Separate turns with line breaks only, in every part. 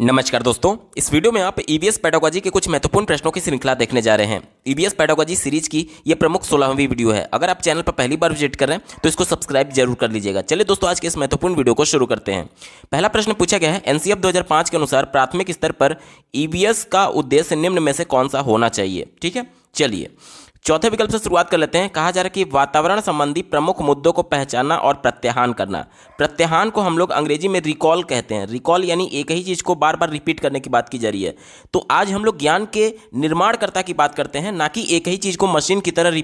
नमस्कार दोस्तों इस वीडियो में आप ईवीएस e पैडोगॉजी के कुछ महत्वपूर्ण प्रश्नों की श्रृंखला देखने जा रहे हैं ईवीएस पैडोगॉजी सीरीज की यह प्रमुख सोलहवीं वीडियो है अगर आप चैनल पर पहली बार विजिट कर रहे हैं तो इसको सब्सक्राइब जरूर कर लीजिएगा चलिए दोस्तों आज के इस महत्वपूर्ण वीडियो को शुरू करते हैं पहला प्रश्न पूछा गया है एनसीएफ दो के अनुसार प्राथमिक स्तर पर ईवीएस e का उद्देश्य निम्न में से कौन सा होना चाहिए ठीक है चलिए चौथे विकल्प से शुरुआत कर लेते हैं कहा जा रहा है कि वातावरण संबंधी प्रमुख मुद्दों को पहचानना और प्रत्याहान करना प्रत्याहान को हम लोग अंग्रेजी में रिकॉल कहते हैं रिकॉल यानी एक ही चीज़ को बार बार रिपीट करने की बात की जा रही है तो आज हम लोग ज्ञान के निर्माणकर्ता की बात करते हैं ना कि एक ही चीज़ को मशीन की तरह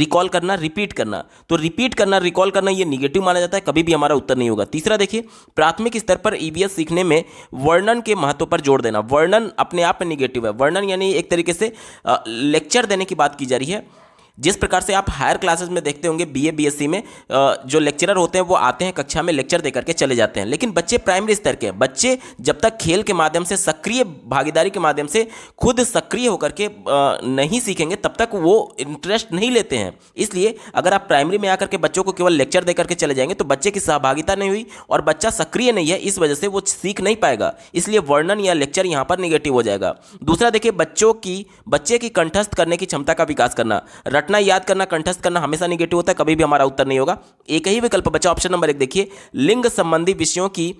रिकॉल करना रिपीट करना तो रिपीट करना रिकॉल करना ये निगेटिव माना जाता है कभी भी हमारा उत्तर नहीं होगा तीसरा देखिए प्राथमिक स्तर पर ईवीएस e सीखने में वर्णन के महत्व पर जोर देना वर्णन अपने आप में निगेटिव है वर्णन यानी एक तरीके से लेक्चर देने की बात की जा रही है जिस प्रकार से आप हायर क्लासेस में देखते होंगे बीए बीएससी में जो लेक्चरर होते हैं वो आते हैं कक्षा में लेक्चर देकर के चले जाते हैं लेकिन बच्चे प्राइमरी स्तर के बच्चे जब तक खेल के माध्यम से सक्रिय भागीदारी के माध्यम से खुद सक्रिय होकर के नहीं सीखेंगे तब तक वो इंटरेस्ट नहीं लेते हैं इसलिए अगर आप प्राइमरी में आकर के बच्चों को केवल लेक्चर दे करके चले जाएंगे तो बच्चे की सहभागिता नहीं हुई और बच्चा सक्रिय नहीं है इस वजह से वो सीख नहीं पाएगा इसलिए वर्णन या लेक्चर यहाँ पर निगेटिव हो जाएगा दूसरा देखिए बच्चों की बच्चे की कंठस्थ करने की क्षमता का विकास करना रट रटना याद करना कंठस्थ करना हमेशा निगेटिव होता है कभी भी हमारा उत्तर नहीं होगा एक ही विकल्प बचा ऑप्शन नंबर एक देखिए लिंग संबंधी विषयों की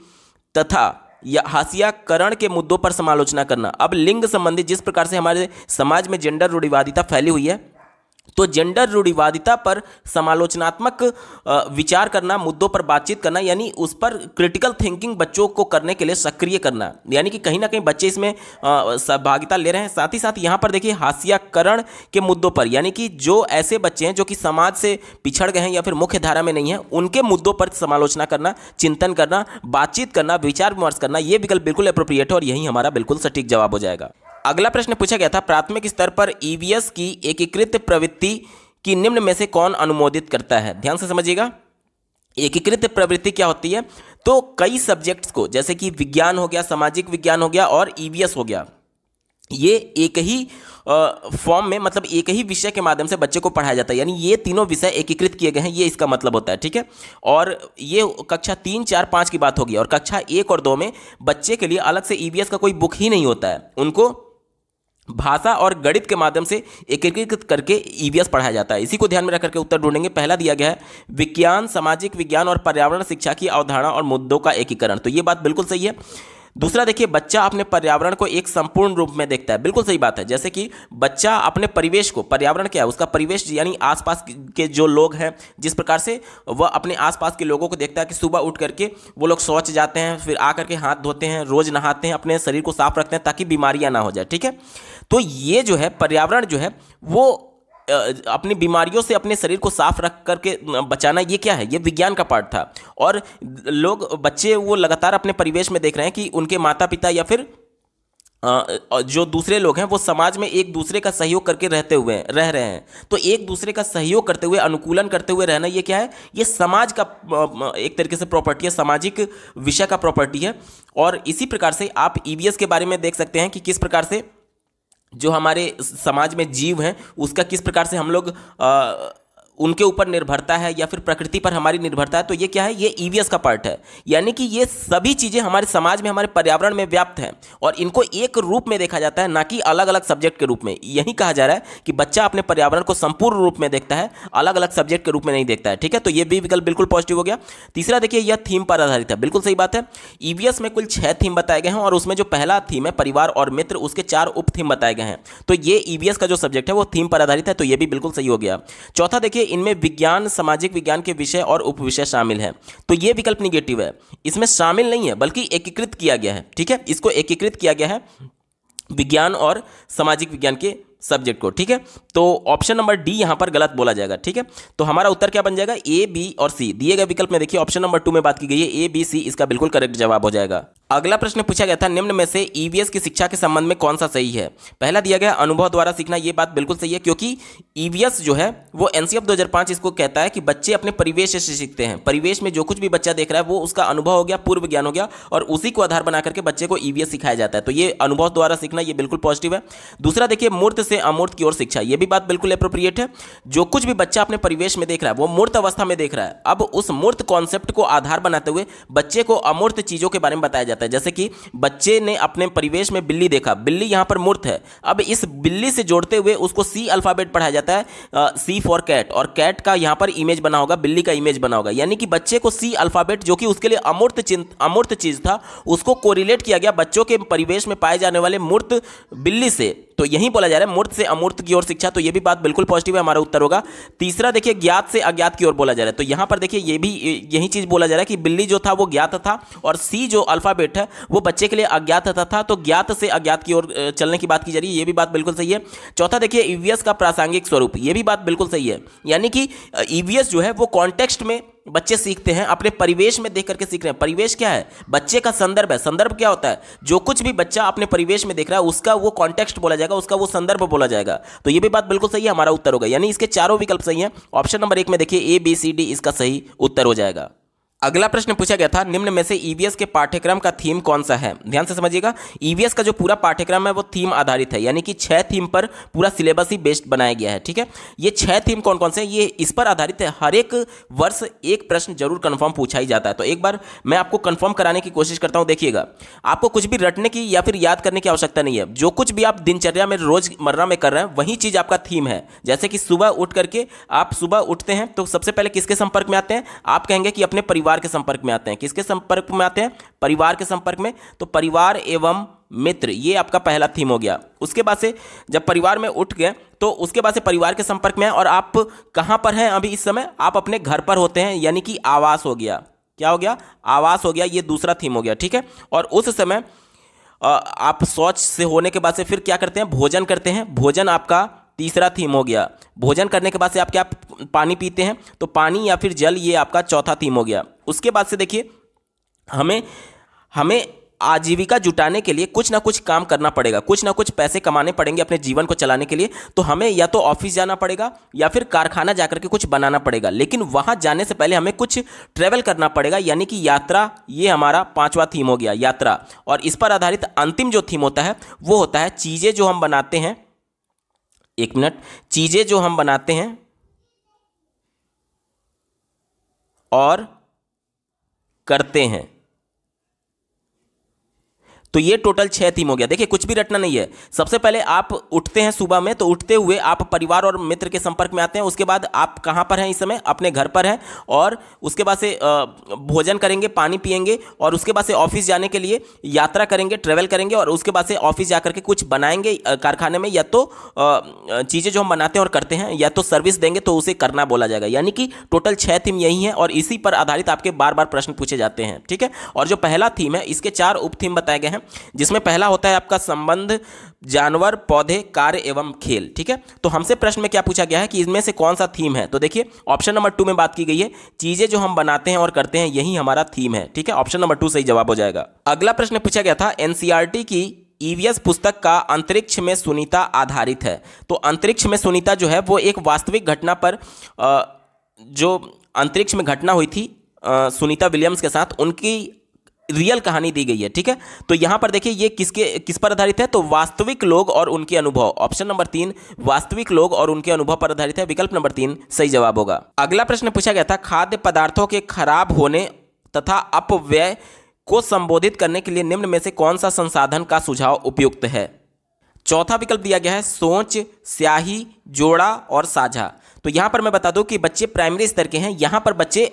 तथा या हाशियाकरण के मुद्दों पर समालोचना करना अब लिंग संबंधी जिस प्रकार से हमारे समाज में जेंडर रूढ़िवादिता फैली हुई है तो जेंडर रूढ़िवादिता पर समालोचनात्मक विचार करना मुद्दों पर बातचीत करना यानी उस पर क्रिटिकल थिंकिंग बच्चों को करने के लिए सक्रिय करना यानी कि कहीं ना कहीं बच्चे इसमें सहभागिता ले रहे हैं साथ ही साथ यहाँ पर देखिए हास्याकरण के मुद्दों पर यानी कि जो ऐसे बच्चे हैं जो कि समाज से पिछड़ गए हैं या फिर मुख्य धारा में नहीं है उनके मुद्दों पर समालोचना करना चिंतन करना बातचीत करना विचार विमर्श करना ये विकल्प बिल्कुल अप्रोप्रिएट है और यही हमारा बिल्कुल सटीक जवाब हो जाएगा अगला प्रश्न पूछा गया था प्राथमिक स्तर पर ईवीएस e की एकीकृत प्रवृत्ति की निम्न में से कौन अनुमोदित करता है ध्यान से समझिएगा एकीकृत प्रवृत्ति क्या होती है तो कई सब्जेक्ट्स को जैसे कि विज्ञान हो गया सामाजिक विज्ञान हो गया और ईवीएस e हो गया ये एक ही फॉर्म में मतलब एक ही विषय के माध्यम से बच्चे को पढ़ाया जाता है यानी ये तीनों विषय एकीकृत किए गए हैं ये इसका मतलब होता है ठीक है और ये कक्षा तीन चार पाँच की बात होगी और कक्षा एक और दो में बच्चे के लिए अलग से ईवीएस e का कोई बुक ही नहीं होता है उनको भाषा और गणित के माध्यम से एकीकृत करके ईवीएस e पढ़ाया जाता है इसी को ध्यान में रखकर के उत्तर ढूंढेंगे पहला दिया गया है विज्ञान सामाजिक विज्ञान और पर्यावरण शिक्षा की अवधारणा और मुद्दों का एकीकरण तो ये बात बिल्कुल सही है दूसरा देखिए बच्चा अपने पर्यावरण को एक संपूर्ण रूप में देखता है बिल्कुल सही बात है जैसे कि बच्चा अपने परिवेश को पर्यावरण क्या है उसका परिवेश यानी आसपास के जो लोग हैं जिस प्रकार से वह अपने आसपास के लोगों को देखता है कि सुबह उठ करके वो लोग शौच जाते हैं फिर आकर के हाथ धोते हैं रोज़ नहाते हैं अपने शरीर को साफ रखते हैं ताकि बीमारियाँ ना हो जाए ठीक है तो ये जो है पर्यावरण जो है वो अपनी बीमारियों से अपने शरीर को साफ रख करके बचाना ये क्या है ये विज्ञान का पार्ट था और लोग बच्चे वो लगातार अपने परिवेश में देख रहे हैं कि उनके माता पिता या फिर जो दूसरे लोग हैं वो समाज में एक दूसरे का सहयोग करके रहते हुए रह रहे हैं तो एक दूसरे का सहयोग करते हुए अनुकूलन करते हुए रहना ये क्या है ये समाज का एक तरीके से प्रॉपर्टी है सामाजिक विषय का प्रॉपर्टी है और इसी प्रकार से आप ई e के बारे में देख सकते हैं कि किस प्रकार से जो हमारे समाज में जीव हैं उसका किस प्रकार से हम लोग आ, उनके ऊपर निर्भरता है या फिर प्रकृति पर हमारी निर्भरता है तो ये क्या है ये ईवीएस e का पार्ट है यानी कि ये सभी चीज़ें हमारे समाज में हमारे पर्यावरण में व्याप्त हैं और इनको एक रूप में देखा जाता है ना कि अलग अलग सब्जेक्ट के रूप में यही कहा जा रहा है कि बच्चा अपने पर्यावरण को संपूर्ण रूप में देखता है अलग अलग सब्जेक्ट के रूप में नहीं देखता है ठीक है तो ये भी विकल्प बिल्कुल पॉजिटिव हो गया तीसरा देखिए यह थीम पर आधारित है बिल्कुल सही बात है ईवीएस e में कुल छः थीम बताए गए हैं और उसमें जो पहला थीम है परिवार और मित्र उसके चार उप थीम बताए गए हैं तो ये ईवीएस e का जो सब्जेक्ट है वो थीम पर आधारित है तो ये भी बिल्कुल सही हो गया चौथा देखिए इनमें विज्ञान सामाजिक विज्ञान के विषय और उपविषय शामिल है तो ये विकल्प निगेटिव है इसमें शामिल नहीं है बल्कि एकीकृत किया गया है ठीक है इसको एकीकृत किया गया है विज्ञान और सामाजिक विज्ञान के सब्जेक्ट को ठीक है तो ऑप्शन नंबर डी यहां पर गलत बोला जाएगा ठीक है तो हमारा उत्तर क्या बन जाएगा ए बी और सी दिए गए विकल्प में देखिए ऑप्शन नंबर टू में बात की गई है ए बी सी इसका बिल्कुल करेक्ट जवाब हो जाएगा अगला प्रश्न पूछा गया था निम्न में से ईवीएस e की शिक्षा के संबंध में कौन सा सही है पहला दिया गया अनुभव द्वारा सीखना यह बात बिल्कुल सही है क्योंकि ईवीएस e जो है वो एनसीएफ 2005 इसको कहता है कि बच्चे अपने परिवेश से सीखते हैं परिवेश में जो कुछ भी बच्चा देख रहा है वो उसका अनुभव हो गया पूर्व ज्ञान हो गया और उसी को आधार बना करके बच्चे को ईवीएस e सिखाया जाता है तो ये अनुभव द्वारा सीखना यह बिल्कुल पॉजिटिव है दूसरा देखिए मूर्त से अमूर्त की ओर शिक्षा ये भी बात बिल्कुल अप्रोप्रिएट है जो कुछ भी बच्चा अपने परिवेश में देख रहा है वो मूर्त अवस्था में देख रहा है अब उस मूर्त कॉन्सेप्ट को आधार बनाते हुए बच्चे को अमूर्त चीज़ों के बारे में बताया जाता जाता है जैसे कि बच्चे ने अपने परिवेश में बिल्ली देखा बिल्ली यहां पर मूर्त है अब इस बिल्ली से जोड़ते हुए उसको सी अल्फ़ाबेट पढ़ाया जाता है सी फॉर कैट और कैट का यहां पर इमेज बना होगा बिल्ली का इमेज बना होगा यानी कि बच्चे को सी अल्फ़ाबेट जो कि उसके लिए अमूर्त अमूर्त चीज़ था उसको कोरिलेट किया गया बच्चों के परिवेश में पाए जाने वाले मूर्त बिल्ली से तो यही बोला जा रहा है मूर्त से अमूर्त की ओर शिक्षा तो ये भी बात बिल्कुल पॉजिटिव है हमारा उत्तर होगा तीसरा देखिए ज्ञात से अज्ञात की ओर बोला जा रहा है तो यहां पर देखिए ये भी यही चीज़ बोला जा रहा है कि बिल्ली जो था वो ज्ञात था और सी जो अल्फ़ाबेट है वो बच्चे के लिए अज्ञात था, था तो ज्ञात से अज्ञात की ओर चलने की बात की जा रही है ये भी बात बिल्कुल सही है चौथा देखिए ईवीएस का प्रासंगिक स्वरूप ये भी बात बिल्कुल सही है यानी कि ईवीएस जो है वो कॉन्टेक्स्ट में बच्चे सीखते हैं अपने परिवेश में देख करके सीख रहे हैं परिवेश क्या है बच्चे का संदर्भ है संदर्भ क्या होता है जो कुछ भी बच्चा अपने परिवेश में देख रहा है उसका वो कॉन्टेक्स्ट बोला जाएगा उसका वो संदर्भ बोला जाएगा तो ये भी बात बिल्कुल सही है हमारा उत्तर होगा यानी इसके चारों विकल्प सही है ऑप्शन नंबर एक में देखिए ए बी सी डी इसका सही उत्तर हो जाएगा अगला प्रश्न पूछा गया था निम्न में से ईवीएस e के पाठ्यक्रम का थीम कौन सा है ध्यान से समझिएगा ईवीएस e का जो पूरा पाठ्यक्रम है वो थीम आधारित है यानी कि छह थीम पर पूरा सिलेबस ही बेस्ड बनाया गया है ठीक है ये छह थीम कौन कौन से ये इस पर आधारित है हर एक वर्ष एक प्रश्न जरूर कन्फर्म पूछा ही जाता है तो एक बार मैं आपको कन्फर्म कराने की कोशिश करता हूँ देखिएगा आपको कुछ भी रटने की या फिर याद करने की आवश्यकता नहीं है जो कुछ भी आप दिनचर्या में रोजमर्रा में कर रहे हैं वही चीज़ आपका थीम है जैसे कि सुबह उठ करके आप सुबह उठते हैं तो सबसे पहले किसके संपर्क में आते हैं आप कहेंगे कि अपने परिवार परिवार के संपर्क में आते हैं किसके संपर्क में आते हैं परिवार के संपर्क में तो परिवार एवं मित्र ये आपका पहला थीम हो गया उसके बाद से जब परिवार में उठ गए तो उसके बाद से परिवार के संपर्क में और आप कहाँ पर हैं अभी इस समय आप अपने घर पर होते हैं यानी कि आवास हो गया क्या हो गया आवास हो गया ये दूसरा थीम हो गया ठीक है और उस समय आप शौच से होने के बाद से फिर क्या करते हैं भोजन करते हैं भोजन आपका तीसरा थीम हो गया भोजन करने के बाद से आप क्या पानी पीते हैं तो पानी या फिर जल ये आपका चौथा थीम हो गया उसके बाद से देखिए हमें हमें आजीविका जुटाने के लिए कुछ ना कुछ काम करना पड़ेगा कुछ ना कुछ पैसे कमाने पड़ेंगे अपने जीवन को चलाने के लिए तो हमें या तो ऑफिस जाना पड़ेगा या फिर कारखाना जाकर के कुछ बनाना पड़ेगा लेकिन वहाँ जाने से पहले हमें कुछ ट्रैवल करना पड़ेगा यानी कि यात्रा ये हमारा पाँचवा थीम हो गया यात्रा और इस पर आधारित अंतिम जो थीम होता है वो होता है चीज़ें जो हम बनाते हैं एक मिनट चीज़ें जो हम बनाते हैं और करते हैं तो ये टोटल छः थीम हो गया देखिए कुछ भी रटना नहीं है सबसे पहले आप उठते हैं सुबह में तो उठते हुए आप परिवार और मित्र के संपर्क में आते हैं उसके बाद आप कहाँ पर हैं इस समय अपने घर पर हैं और उसके बाद से भोजन करेंगे पानी पियेंगे और उसके बाद से ऑफिस जाने के लिए यात्रा करेंगे ट्रेवल करेंगे और उसके बाद से ऑफिस जा करके कुछ बनाएंगे कारखाने में या तो चीज़ें जो हम बनाते हैं और करते हैं या तो सर्विस देंगे तो उसे करना बोला जाएगा यानी कि टोटल छः थीम यही है और इसी पर आधारित आपके बार बार प्रश्न पूछे जाते हैं ठीक है और जो पहला थीम है इसके चार उप थीम बताए गए हैं जिसमें पहला होता है आपका संबंध जानवर पौधे कार्य एवं खेल ठीक है तो हमसे प्रश्न में क्या पूछा गया है कि इसमें से कौन सा थीम है तो देखिए ऑप्शन नंबर टू में बात की गई है चीज़ें जो हम बनाते हैं और करते हैं यही हमारा थीम है ठीक है ऑप्शन नंबर टू सही जवाब हो जाएगा अगला प्रश्न पूछा गया था एनसीआरटी e की ईवीएस e पुस्तक का अंतरिक्ष में सुनीता आधारित है तो अंतरिक्ष में सुनीता जो है वो एक वास्तविक घटना पर जो अंतरिक्ष में घटना हुई थी सुनीता विलियम्स के साथ उनकी रियल कहानी दी गई है ठीक है तो यहां पर देखिए ये किसके किस पर आधारित है तो वास्तविक लोग और उनके अनुभव ऑप्शन नंबर तीन वास्तविक लोग और उनके अनुभव पर आधारित है विकल्प नंबर तीन सही जवाब होगा अगला प्रश्न पूछा गया था खाद्य पदार्थों के खराब होने तथा अपव्यय को संबोधित करने के लिए निम्न में से कौन सा संसाधन का सुझाव उपयुक्त है चौथा विकल्प दिया गया है सोच स्याही जोड़ा और साझा तो यहां पर मैं बता दूं कि बच्चे प्राइमरी स्तर के हैं यहां पर बच्चे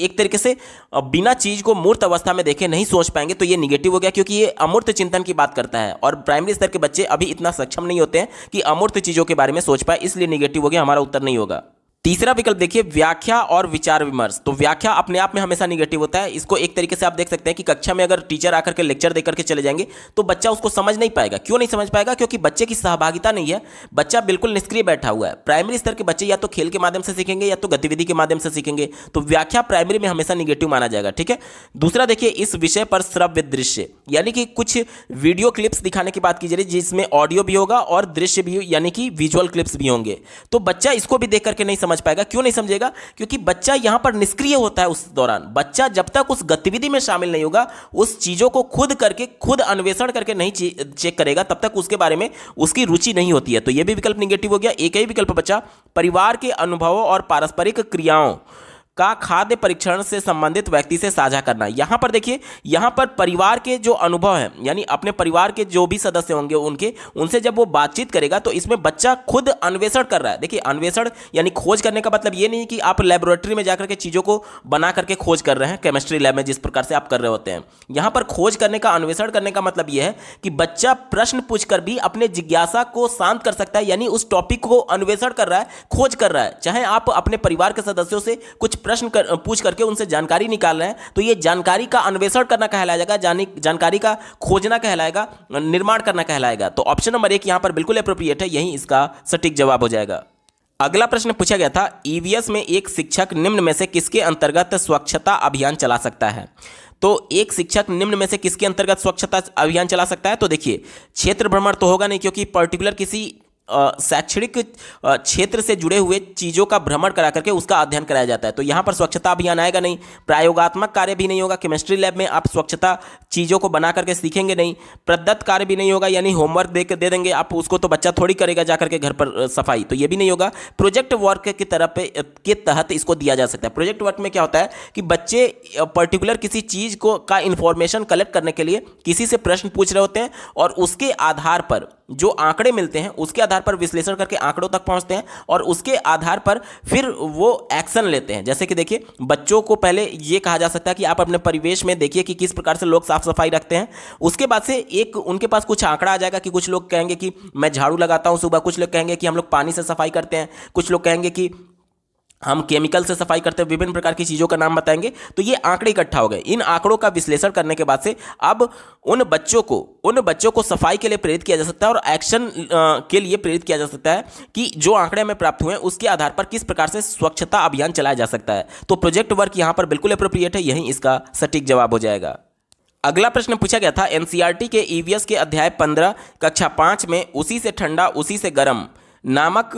एक तरीके से बिना चीज को मूर्त अवस्था में देखे नहीं सोच पाएंगे तो ये निगेटिव हो गया क्योंकि ये अमूर्त चिंतन की बात करता है और प्राइमरी स्तर के बच्चे अभी इतना सक्षम नहीं होते हैं कि अमूर्त चीज़ों के बारे में सोच पाए इसलिए निगेटिव हो गया हमारा उत्तर नहीं होगा तीसरा विकल्प देखिए व्याख्या और विचार विमर्श तो व्याख्या अपने आप में हमेशा निगेटिव होता है इसको एक तरीके से आप देख सकते हैं कि कक्षा में अगर टीचर आकर के लेक्चर देकर के चले जाएंगे तो बच्चा उसको समझ नहीं पाएगा क्यों नहीं समझ पाएगा क्योंकि बच्चे की सहभागिता नहीं है बच्चा बिल्कुल निष्क्रिय बैठा हुआ है प्राइमरी स्तर के बच्चे या तो खेल के माध्यम से सीखेंगे या तो गतिविधि के माध्यम से सीखेंगे तो व्याख्या प्राइमरी में हमेशा निगेटिव माना जाएगा ठीक है दूसरा देखिए इस विषय पर श्रव्य दृश्य यानी कि कुछ वीडियो क्लिप्स दिखाने की बात की जा रही है जिसमें ऑडियो भी होगा और दृश्य भी यानी कि विजुअल क्लिप्स भी होंगे तो बच्चा इसको भी देख करके नहीं समझ समझ पाएगा क्यों नहीं समझेगा क्योंकि बच्चा यहां पर निष्क्रिय होता है उस दौरान बच्चा जब तक उस गतिविधि में शामिल नहीं होगा उस चीज़ों को खुद करके खुद अन्वेषण करके नहीं चेक करेगा तब तक उसके बारे में उसकी रुचि नहीं होती है तो यह भी विकल्प निगेटिव हो गया एक ही विकल्प बच्चा परिवार के अनुभवों और पारस्परिक क्रियाओं का खाद्य परीक्षण से संबंधित व्यक्ति से साझा करना यहाँ पर देखिए यहाँ पर परिवार के जो अनुभव है यानी अपने परिवार के जो भी सदस्य होंगे उनके उनसे जब वो बातचीत करेगा तो इसमें बच्चा खुद अन्वेषण कर रहा है देखिए अन्वेषण यानी खोज करने का मतलब ये नहीं कि आप लेबोरेटरी में जाकर के चीज़ों को बना करके खोज कर रहे हैं केमिस्ट्री लैब में जिस प्रकार से आप कर रहे होते हैं यहाँ पर खोज करने का अन्वेषण करने का मतलब यह है कि बच्चा प्रश्न पूछकर भी अपने जिज्ञासा को शांत कर सकता है यानी उस टॉपिक को अन्वेषण कर रहा है खोज कर रहा है चाहे आप अपने परिवार के सदस्यों से कुछ प्रश्न कर, पूछ करके उनसे जानकारी निकाल रहे हैं तो ये जानकारी का अन्वेषण करना कहलाएगा जानी जानकारी का खोजना कहलाएगा निर्माण करना कहलाएगा तो ऑप्शन नंबर एक यहाँ पर बिल्कुल अप्रोप्रिएट है यही इसका सटीक जवाब हो जाएगा अगला प्रश्न पूछा गया था ईवीएस e में एक शिक्षक निम्न में से किसके अंतर्गत स्वच्छता अभियान चला सकता है तो एक शिक्षक निम्न में से किसके अंतर्गत स्वच्छता अभियान चला सकता है तो देखिए क्षेत्र भ्रमण तो होगा नहीं क्योंकि पर्टिकुलर किसी शैक्षणिक क्षेत्र से जुड़े हुए चीज़ों का भ्रमण करा करके उसका अध्ययन कराया जाता है तो यहाँ पर स्वच्छता अभियान आएगा नहीं प्रायोगात्मक कार्य भी नहीं होगा केमिस्ट्री लैब में आप स्वच्छता चीज़ों को बना करके सीखेंगे नहीं प्रदत्त कार्य भी नहीं होगा यानी होमवर्क दे दे देंगे आप उसको तो बच्चा थोड़ी करेगा जा करके घर पर सफाई तो ये भी नहीं होगा प्रोजेक्ट वर्क की तरफ के तहत इसको दिया जा सकता है प्रोजेक्ट वर्क में क्या होता है कि बच्चे पर्टिकुलर किसी चीज़ को का इन्फॉर्मेशन कलेक्ट करने के लिए किसी से प्रश्न पूछ रहे होते हैं और उसके आधार पर जो आंकड़े मिलते हैं उसके आधार पर विश्लेषण करके आंकड़ों तक पहुंचते हैं और उसके आधार पर फिर वो एक्शन लेते हैं जैसे कि देखिए बच्चों को पहले ये कहा जा सकता है कि आप अपने परिवेश में देखिए कि किस प्रकार से लोग साफ सफाई रखते हैं उसके बाद से एक उनके पास कुछ आंकड़ा आ जाएगा कि कुछ लोग कहेंगे कि मैं झाड़ू लगाता हूँ सुबह कुछ लोग कहेंगे कि हम लोग पानी से सफाई करते हैं कुछ लोग कहेंगे कि हम केमिकल से सफाई करते हुए विभिन्न प्रकार की चीज़ों का नाम बताएंगे तो ये आंकड़े इकट्ठा हो गए इन आंकड़ों का विश्लेषण करने के बाद से अब उन बच्चों को उन बच्चों को सफाई के लिए प्रेरित किया जा सकता है और एक्शन के लिए प्रेरित किया जा सकता है कि जो आंकड़े हमें प्राप्त हुए हैं उसके आधार पर किस प्रकार से स्वच्छता अभियान चलाया जा सकता है तो प्रोजेक्ट वर्क यहाँ पर बिल्कुल अप्रोप्रिएट है यही इसका सटीक जवाब हो जाएगा अगला प्रश्न पूछा गया था एनसीईआरटी e के ईवीएस e के अध्याय पंद्रह कक्षा पाँच में उसी से ठंडा उसी से गर्म नामक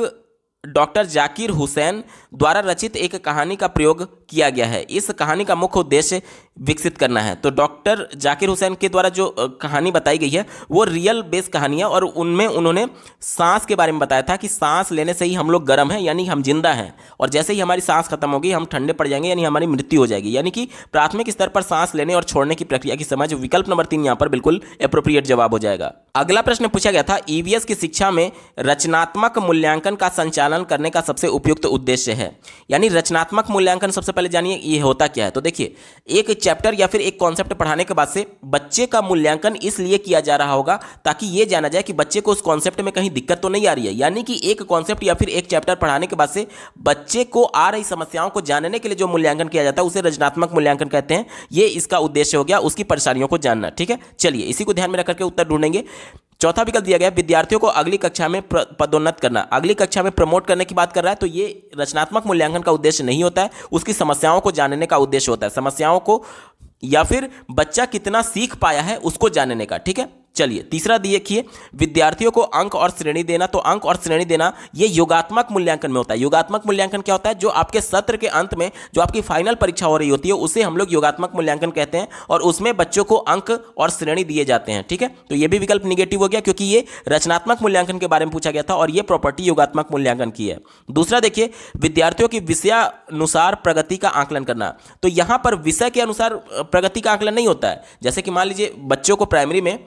डॉक्टर जाकिर हुसैन द्वारा रचित एक कहानी का प्रयोग किया गया है इस कहानी का मुख्य उद्देश्य विकसित करना है तो डॉक्टर जाकिर हुसैन के द्वारा जो कहानी बताई गई है वो रियल बेस कहानी है और उनमें उन्होंने सांस के बारे में बताया था कि सांस लेने से ही हम लोग गर्म हैं यानी हम जिंदा हैं और जैसे ही हमारी सांस खत्म होगी हम ठंडे पड़ जाएंगे यानी हमारी मृत्यु हो जाएगी यानी कि प्राथमिक स्तर पर सांस लेने और छोड़ने की प्रक्रिया की समझ विकल्प नंबर तीन यहाँ पर बिल्कुल अप्रोप्रिएट जवाब हो जाएगा अगला प्रश्न पूछा गया था ईवीएस e की शिक्षा में रचनात्मक मूल्यांकन का संचालन संचालन करने का सबसे उपयुक्त उद्देश्य है यानी रचनात्मक मूल्यांकन सबसे पहले जानिए ये होता क्या है तो देखिए एक चैप्टर या फिर एक कॉन्सेप्ट पढ़ाने के बाद से बच्चे का मूल्यांकन इसलिए किया जा रहा होगा ताकि ये जाना जाए कि बच्चे को उस कॉन्सेप्ट में कहीं दिक्कत तो नहीं आ रही है यानी कि एक कॉन्सेप्ट या फिर एक चैप्टर पढ़ाने के बाद से बच्चे को आ रही समस्याओं को जानने के लिए जो मूल्यांकन किया जाता है उसे रचनात्मक मूल्यांकन कहते हैं ये इसका उद्देश्य हो गया उसकी परेशानियों को जानना ठीक है चलिए इसी को ध्यान में रखकर के उत्तर ढूंढेंगे चौथा विकल्प दिया गया विद्यार्थियों को अगली कक्षा में पदोन्नत करना अगली कक्षा में प्रमोट करने की बात कर रहा है तो ये रचनात्मक मूल्यांकन का उद्देश्य नहीं होता है उसकी समस्याओं को जानने का उद्देश्य होता है समस्याओं को या फिर बच्चा कितना सीख पाया है उसको जानने का ठीक है चलिए तीसरा देखिए विद्यार्थियों को अंक और श्रेणी देना तो अंक और श्रेणी देना ये योगात्मक मूल्यांकन में होता है योगात्मक मूल्यांकन क्या होता है जो आपके सत्र के अंत में जो आपकी फाइनल परीक्षा हो रही होती है उसे हम लोग योगात्मक मूल्यांकन कहते हैं और उसमें बच्चों को अंक और श्रेणी दिए जाते हैं ठीक है तो ये भी विकल्प निगेटिव हो गया क्योंकि ये रचनात्मक मूल्यांकन के बारे में पूछा गया था और ये प्रॉपर्टी योगात्मक मूल्यांकन की है दूसरा देखिए विद्यार्थियों की विषयानुसार प्रगति का आंकलन करना तो यहाँ पर विषय के अनुसार प्रगति का आंकलन नहीं होता है जैसे कि मान लीजिए बच्चों को प्राइमरी में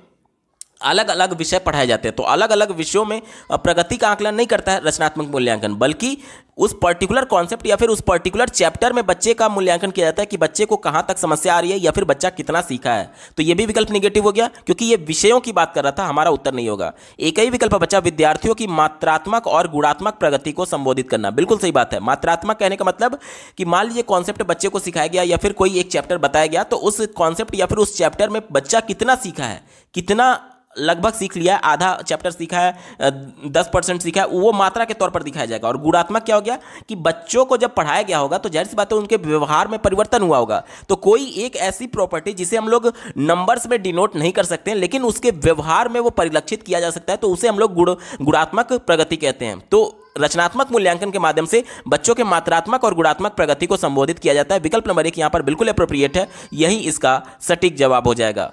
अलग अलग विषय पढ़ाए जाते हैं तो अलग अलग विषयों में प्रगति का आंकलन नहीं करता है रचनात्मक मूल्यांकन बल्कि उस पर्टिकुलर कॉन्सेप्ट या फिर उस पर्टिकुलर चैप्टर में बच्चे का मूल्यांकन किया जाता है कि बच्चे को कहाँ तक समस्या आ रही है या फिर बच्चा कितना सीखा है तो ये भी विकल्प निगेटिव हो गया क्योंकि ये विषयों की बात कर रहा था हमारा उत्तर नहीं होगा एक ही विकल्प बच्चा विद्यार्थियों की मात्रात्मक और गुणात्मक प्रगति को संबोधित करना बिल्कुल सही बात है मात्रात्मक कहने का मतलब कि मान लीजिए कॉन्सेप्ट बच्चे को सिखाया गया या फिर कोई एक चैप्टर बताया गया तो उस कॉन्सेप्ट या फिर उस चैप्टर में बच्चा कितना सीखा है कितना लगभग सीख लिया आधा चैप्टर सीखा है दस परसेंट सीखा है वो मात्रा के तौर पर दिखाया जाएगा और गुणात्मक क्या हो गया कि बच्चों को जब पढ़ाया गया होगा तो जाहिर सी बात है उनके व्यवहार में परिवर्तन हुआ होगा तो कोई एक ऐसी प्रॉपर्टी जिसे हम लोग नंबर्स में डिनोट नहीं कर सकते हैं लेकिन उसके व्यवहार में वो परिलक्षित किया जा सकता है तो उसे हम लोग गुण गुणात्मक प्रगति कहते हैं तो रचनात्मक मूल्यांकन के माध्यम से बच्चों के मात्रात्मक और गुणात्मक प्रगति को संबोधित किया जाता है विकल्प नंबर एक यहाँ पर बिल्कुल अप्रोप्रिएट है यही इसका सटीक जवाब हो जाएगा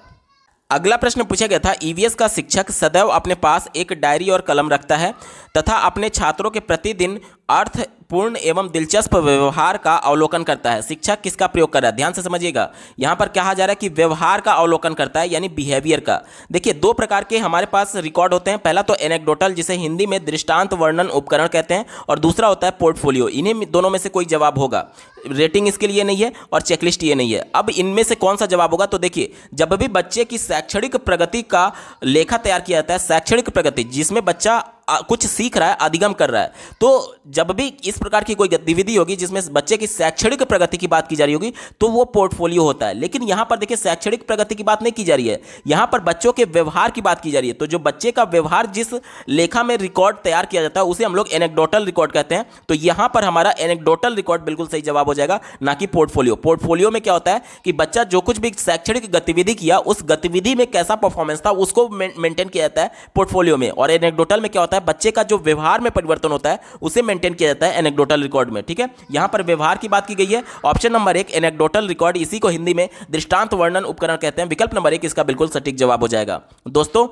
अगला प्रश्न पूछा गया था ईवीएस e का शिक्षक सदैव अपने पास एक डायरी और कलम रखता है तथा अपने छात्रों के प्रतिदिन अर्थपूर्ण एवं दिलचस्प व्यवहार का अवलोकन करता है शिक्षक किसका प्रयोग कर रहा है ध्यान से समझिएगा यहाँ पर कहा जा रहा है कि व्यवहार का अवलोकन करता है यानी बिहेवियर का देखिए दो प्रकार के हमारे पास रिकॉर्ड होते हैं पहला तो एनेक्डोटल जिसे हिंदी में दृष्टांत वर्णन उपकरण कहते हैं और दूसरा होता है पोर्टफोलियो इन्हीं दोनों में से कोई जवाब होगा रेटिंग इसके लिए नहीं है और चेकलिस्ट ये नहीं है अब इनमें से कौन सा जवाब होगा तो देखिए जब भी बच्चे की शैक्षणिक प्रगति का लेखा तैयार किया जाता है शैक्षणिक प्रगति जिसमें बच्चा कुछ सीख रहा है अधिगम कर रहा है तो जब भी इस प्रकार की कोई गतिविधि होगी जिसमें बच्चे की शैक्षणिक प्रगति की बात की जा रही होगी तो वो पोर्टफोलियो होता है लेकिन यहां पर देखिए शैक्षणिक प्रगति की बात नहीं की जा रही है यहां पर बच्चों के व्यवहार की बात की जा रही है तो जो बच्चे का व्यवहार जिस लेखा में रिकॉर्ड तैयार किया जाता है उसे हम लोग एनेक्डोटल रिकॉर्ड कहते हैं तो यहां पर हमारा एनेक्डोटल रिकॉर्ड बिल्कुल सही जवाब हो जाएगा ना कि पोर्टफोलियो पोर्टफोलियो में क्या होता है कि बच्चा जो कुछ भी शैक्षणिक गतिविधि किया उस गतिविधि में कैसा परफॉर्मेंस था उसको मेंटेन किया जाता है पोर्टफोलियो में और एनेक्डोटल में क्या होता है है बच्चे का जो व्यवहार में परिवर्तन होता है उसे मेंटेन किया जाता है एनेक्डोटल रिकॉर्ड में ठीक है यहां पर व्यवहार की बात की गई है ऑप्शन नंबर एक एनेक्डोटल रिकॉर्ड इसी को हिंदी में दृष्टांत वर्णन उपकरण कहते हैं विकल्प नंबर एक इसका बिल्कुल सटीक जवाब हो जाएगा दोस्तों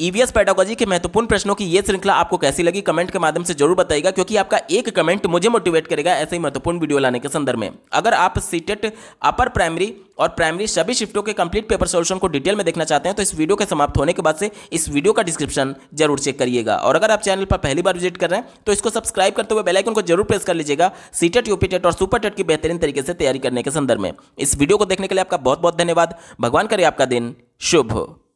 ईवीएस e पेडागोजी के महत्वपूर्ण प्रश्नों की यह श्रृंखला आपको कैसी लगी कमेंट के माध्यम से जरूर बताएगा क्योंकि आपका एक कमेंट मुझे मोटिवेट करेगा ऐसे ही महत्वपूर्ण वीडियो लाने के संदर्भ में अगर आप सीटेट अपर प्राइमरी और प्राइमरी सभी शिफ्टों के कंप्लीट पेपर सोल्यूशन को डिटेल में देखना चाहते हैं तो इस वीडियो के समाप्त होने के बाद से इस वीडियो का डिस्क्रिप्शन जरूर चेक करिएगा और अगर आप चैनल पर पहली बार विजिट कर रहे हैं तो इसको सब्सक्राइब करते हुए बेलाइकन को जरूर प्रेस कर लीजिएगा सीटेट यूपीटेट और सुपर टेट की बेहतरीन तरीके से तैयारी करने के संदर्भ में इस वीडियो को देखने के लिए आपका बहुत बहुत धन्यवाद भगवान करे आपका दिन शुभ हो